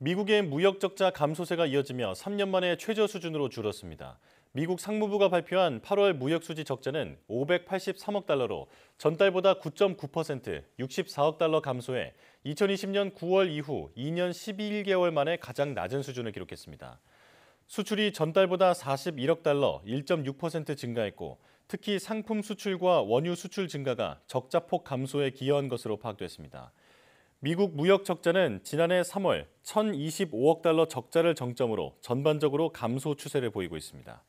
미국의 무역 적자 감소세가 이어지며 3년 만에 최저 수준으로 줄었습니다. 미국 상무부가 발표한 8월 무역 수지 적자는 583억 달러로 전달보다 9.9%, 64억 달러 감소해 2020년 9월 이후 2년 11개월 만에 가장 낮은 수준을 기록했습니다. 수출이 전달보다 41억 달러, 1.6% 증가했고 특히 상품 수출과 원유 수출 증가가 적자폭 감소에 기여한 것으로 파악됐습니다. 미국 무역 적자는 지난해 3월 1,025억 달러 적자를 정점으로 전반적으로 감소 추세를 보이고 있습니다.